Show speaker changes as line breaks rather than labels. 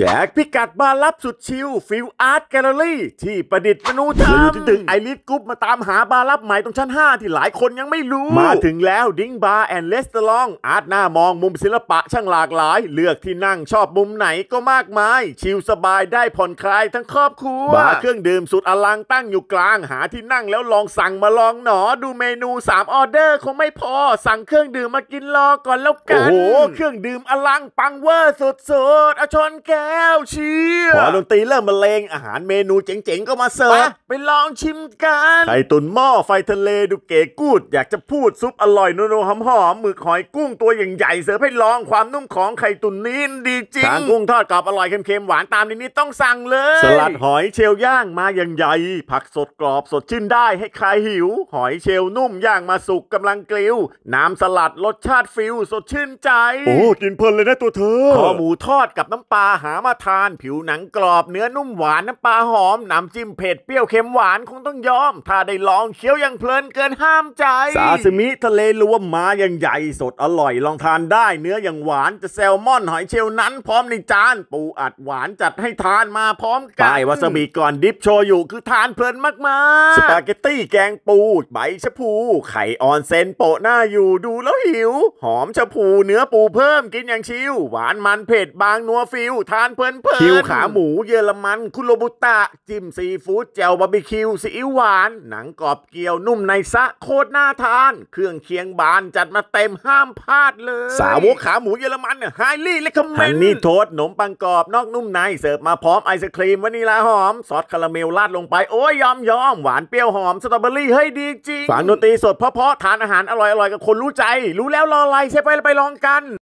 แจกพิกัดบ้านลับสุดชิลฟิวอาร์ตแกลเลอรี่ ที่ประดิษฐ์มนูทำรึงไอริสกรุ๊ปมาตามหาบ้านลับใหม่ตรงชั้น 5 ที่หลายคนยังไม่รู้มาถึงแล้วดิงบาร์แอนด์เลสเตอร์ลองอาร์ตหน้ามองมุมศิลปะช่างหลากหลาย เลือกที่นั่งชอบมุมไหนก็มากมาย ชิลสบายได้ผ่อนคลายทั้งครอบครัว บาร์เครื่องดื่มสุดอลังตั้งอยู่กลางหาที่นั่งแล้วลองสั่งมาลองหนอ ดูเมนู3ออเดอร์คงไม่พอสั่งเครื่องดื่มมากินรอก่อนแล้วกันโอ้โหเครื่องดื่มอลังปังเวอร์สุดๆอชอนแกแล้วเชียวพอดนตรีเริ่มบรรเลงอาหารเมนูเจ๋งๆก็มาเสิร์ฟไปลองชิมกัน ไข่ตุนหม้อไฟทะเลดูเก๋กูด อยากจะพูดซุปอร่อยนัวๆหอมๆหมึกหอยกุ้งตัวอย่างใหญ่เสิร์ฟให้ลองความนุ่มของไข่ตุนนี้ดีจริงทางกุ้งทอดกรอบอร่อยเค็มๆหวานตามนี้ต้องสั่งเลย สลัดหอยเชลย่างมาอย่างใหญ่ ผักสดกรอบสดชื่นได้ให้ใครหิว หอยเชลนุ่มย่างมาสุกกำลังกลิ้วน้ำสลัดรสชาติฟิลสดชื่นใจโอ้กินเพลินเลยนะตัวเธอข้อหมูทอดกับน้ำปลาหามาทานผิวหนังกรอบเนื้อนุ่มหวาน น้ำปลาหอมน้ำจิ้มเผ็ดเปรี้ยวเค็มหวานคงต้องยอม ถ้าได้ลองเคี้ยวอย่างเพลินเกินห้ามใจซาซิมิ ทะเลรวมมาอย่างใหญ่สดอร่อยลองทานได้ เนื้ออย่างหวานจะแซลมอนหอยเชลนั้นพร้อมในจาน ปูอัดหวานจัดให้ทานมาพร้อมกันป้ายวาซาบิก่อนดิฟโชยุคือทานเพลินมากๆสปาเกตตี้แกงปูใบชะพูไข่ออนเซนโปะหน้าอยู่ดูแล้วหิว หอมชะพูเนื้อปูเพิ่มกินอย่างชิวหวานมันเผ็ดบางนัวฟิวทานานเพลินเพลินคิวขาหมูเยอรมันคุโรบุตะจิ้มซีฟู้ดแจ่วบาร์บีคิวซีอิ๊วหวานหนังกรอบเกี๊ยว นุ่มในซะโคตรน่าทาน เครื่องเคียงบานจัดมาเต็มห้ามพลาดเลย สาวกขาหมูเยอรมันไฮลี่เลคอมเมนต์นี่โทษหนมปังกรอบนอกนุ่มใน เสิร์ฟมาพร้อมไอศครีมวานิลาหอม ซอสคาราเมลราดลงไปโอ้ยยอมยอมหวานเปรี้ยวหอมสตรอเบอรี่เฮ้ยดีจริงฝังดนตรีสดเพราะๆทานอาหารอร่อยๆกับคนรู้ใจ รู้แล้วรออะไรเชฟไปไปลองกัน